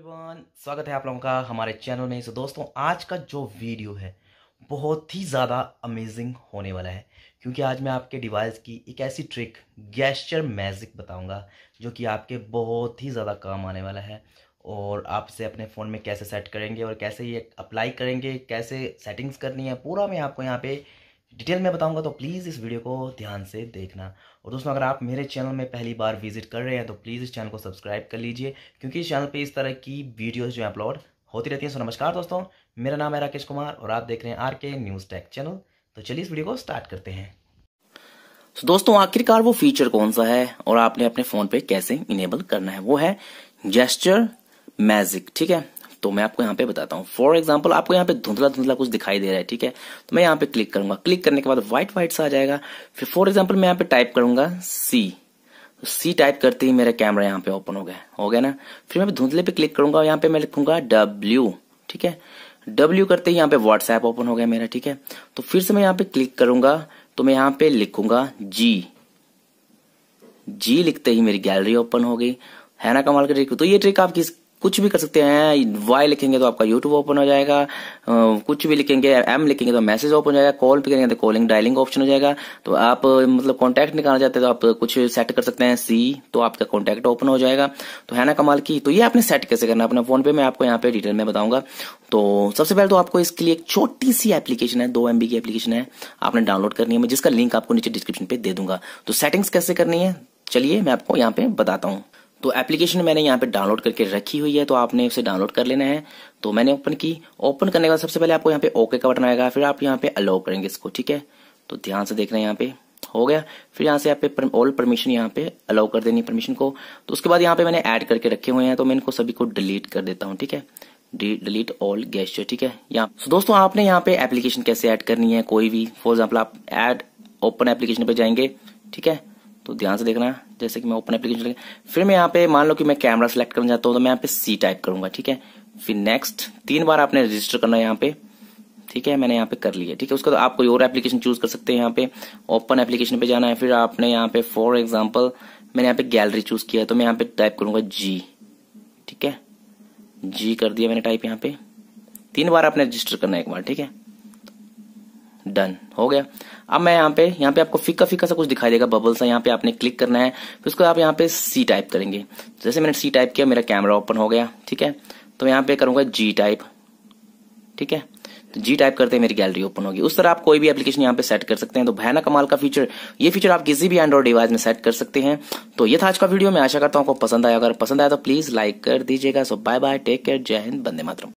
everyone स्वागत है आप लोगों का हमारे चैनल में सो दोस्तों आज का जो वीडियो है बहुत ही ज़्यादा अमेजिंग होने वाला है क्योंकि आज मैं आपके डिवाइस की एक ऐसी ट्रिक गैस्चर मैजिक बताऊंगा जो कि आपके बहुत ही ज़्यादा काम आने वाला है और आप इसे अपने फ़ोन में कैसे सेट करेंगे और कैसे ये अप्लाई करेंगे कैसे सेटिंग्स करनी है पूरा मैं आपको यहाँ पर डिटेल में बताऊंगा तो प्लीज़ इस वीडियो को ध्यान से देखना और दोस्तों अगर आप मेरे चैनल में पहली बार विजिट कर रहे हैं तो प्लीज़ इस चैनल को सब्सक्राइब कर लीजिए क्योंकि इस चैनल पे इस तरह की वीडियोस जो अपलोड होती रहती हैं सो नमस्कार दोस्तों मेरा नाम है राकेश कुमार और आप देख रहे हैं आर के न्यूज़ टैक चैनल तो चलिए इस वीडियो को स्टार्ट करते हैं तो दोस्तों आखिरकार वो फीचर कौन सा है और आपने अपने फ़ोन पे कैसे इनेबल करना है वो है जेस्चर मैजिक ठीक है तो मैं आपको यहाँ पे बताता हूँ फॉर एग्जाम्पल आपको यहाँ पे धुंधला धुंधला कुछ दिखाई दे रहा है ठीक है तो मैं यहाँ पे क्लिक करूंगा क्लिक करने के बाद व्हाइट व्हाइट सा आ जाएगा फिर फॉर एग्जाम्पल मैं यहाँ पे टाइप करूंगा सी सी टाइप करते ही मेरा कैमरा यहाँ पे ओपन हो गया हो गया ना फिर मैं धुंधले पे क्लिक करूंगा यहाँ पे मैं लिखूंगा डब्ल्यू ठीक है डब्ल्यू करते ही यहाँ पे व्हाट्सएप ओपन हो गया मेरा ठीक है तो फिर से मैं यहाँ पे क्लिक करूंगा तो मैं यहाँ पे लिखूंगा जी जी लिखते ही मेरी गैलरी ओपन हो गई है ना कमाल का ट्रिक तो ये ट्रिक आप किस कुछ भी कर सकते हैं वाई लिखेंगे तो आपका यूट्यूब ओपन हो जाएगा कुछ भी लिखेंगे एम लिखेंगे तो मैसेज ओपन हो जाएगा कॉल पे करेंगे तो कॉलिंग डायलिंग ऑप्शन हो जाएगा तो आप मतलब कॉन्टैक्ट निकालना चाहते हैं तो आप कुछ सेट कर सकते हैं सी तो आपका कॉन्टैक्ट ओपन हो जाएगा तो है ना कमाल की तो ये आपने सेट कैसे करना अपने फोन पे मैं आपको यहाँ पे डिटेल में बताऊंगा तो सबसे पहले तो आपको इसके लिए एक छोटी सी एप्लीकेशन है दो एमबी की एप्लीकेशन है आपने डाउनलोड करनी है मैं जिसका लिंक आपको नीचे डिस्क्रिप्शन पे दे दूंगा तो सेटिंग्स कैसे करनी है चलिए मैं आपको यहाँ पे बताता हूँ तो एप्लीकेशन मैंने यहाँ पे डाउनलोड करके रखी हुई है तो आपने उसे डाउनलोड कर लेना है तो मैंने ओपन की ओपन करने के बाद सबसे पहले आपको यहाँ पे ओके का बटन आएगा फिर आप यहाँ पे अलाउ करेंगे इसको ठीक है तो ध्यान से देख रहे हैं यहाँ पे हो गया फिर यहाँ से आप ऑल परमिशन यहाँ पे अलाउ कर देनी परमिशन को तो उसके बाद यहाँ पे मैंने ऐड करके रखे हुए हैं तो मैं इनको सभी को डिलीट कर देता हूँ ठीक है डिलीट ऑल गेस्टर ठीक है यहाँ तो दोस्तों आपने यहाँ पे एप्लीकेशन कैसे ऐड करनी है कोई भी फॉर एग्जाम्पल आप एड ओपन एप्लीकेशन पे जाएंगे ठीक है तो ध्यान से देखना जैसे कि मैं ओपन एप्लीकेशन फिर मैं यहाँ पे मान लो कि मैं कैमरा सेलेक्ट करना चाहता हूँ तो मैं यहाँ पे सी टाइप करूंगा ठीक है फिर नेक्स्ट तीन बार आपने रजिस्टर करना है यहाँ पे ठीक है मैंने यहाँ पे कर लिया ठीक है उसके बाद तो आप कोई और एप्लीकेशन चूज कर सकते हैं यहाँ पे ओपन एप्लीकेशन पे जाना है फिर आपने यहाँ पे फॉर एग्जाम्पल मैंने यहाँ पे गैलरी चूज किया तो मैं यहाँ पे टाइप करूंगा जी ठीक है जी कर दिया मैंने टाइप यहाँ पे तीन बार आपने रजिस्टर करना है एक बार ठीक है डन हो गया अब मैं यहाँ पे यहाँ पे आपको फिक्का फिक्का सा कुछ दिखाई देगा बबल सा यहाँ पे आपने क्लिक करना है फिर उसको आप यहाँ पे सी टाइप करेंगे जैसे मैंने सी टाइप किया मेरा कैमरा ओपन हो गया ठीक है तो यहाँ पे करूंगा जी टाइप ठीक है तो जी टाइप करते हैं मेरी गैलरी ओपन होगी उस तरह आप कोई भी एप्लीकेशन यहाँ पे सेट कर सकते हैं तो भयानक कमाल का फीचर ये फीचर आप किसी भी एंड्रॉइड डिवाइस में सेट कर सकते हैं तो ये था आज का वीडियो मैं आशा करता हूँ आपको पसंद आया अगर पसंद आया तो प्लीज लाइक कर दीजिएगा so bye bye take care जय हिंद बंदे मातरम